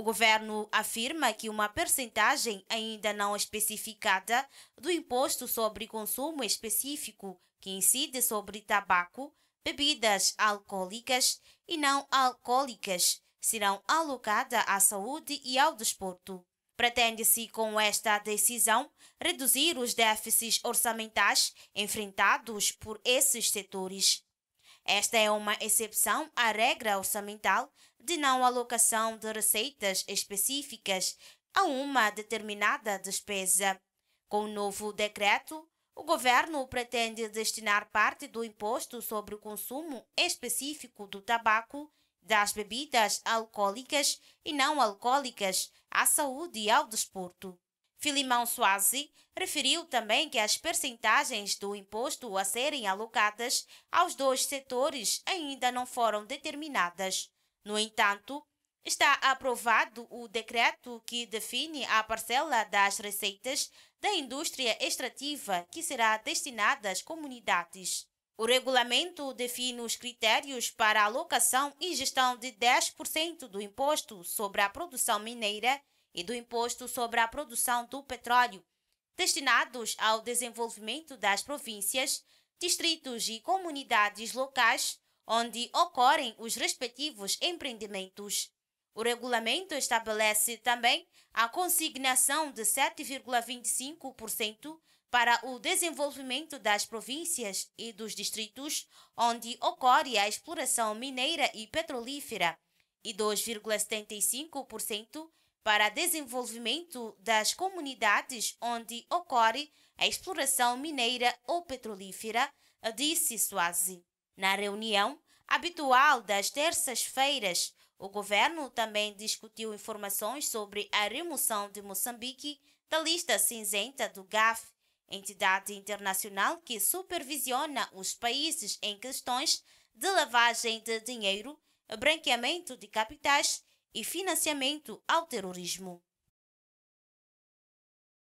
O governo afirma que uma percentagem ainda não especificada do imposto sobre consumo específico que incide sobre tabaco, bebidas alcoólicas e não alcoólicas serão alocada à saúde e ao desporto. Pretende-se, com esta decisão, reduzir os déficits orçamentais enfrentados por esses setores. Esta é uma exceção à regra orçamental de não alocação de receitas específicas a uma determinada despesa. Com o novo decreto, o governo pretende destinar parte do imposto sobre o consumo específico do tabaco, das bebidas alcoólicas e não alcoólicas à saúde e ao desporto. Filimão Soazi referiu também que as percentagens do imposto a serem alocadas aos dois setores ainda não foram determinadas. No entanto, está aprovado o decreto que define a parcela das receitas da indústria extrativa que será destinada às comunidades. O regulamento define os critérios para a alocação e gestão de 10% do imposto sobre a produção mineira e do imposto sobre a produção do petróleo, destinados ao desenvolvimento das províncias, distritos e comunidades locais onde ocorrem os respectivos empreendimentos. O regulamento estabelece também a consignação de 7,25% para o desenvolvimento das províncias e dos distritos onde ocorre a exploração mineira e petrolífera e 2,75% para desenvolvimento das comunidades onde ocorre a exploração mineira ou petrolífera, disse Suazi. Na reunião habitual das terças-feiras, o governo também discutiu informações sobre a remoção de Moçambique da lista cinzenta do GAF, entidade internacional que supervisiona os países em questões de lavagem de dinheiro, branqueamento de capitais e financiamento ao terrorismo.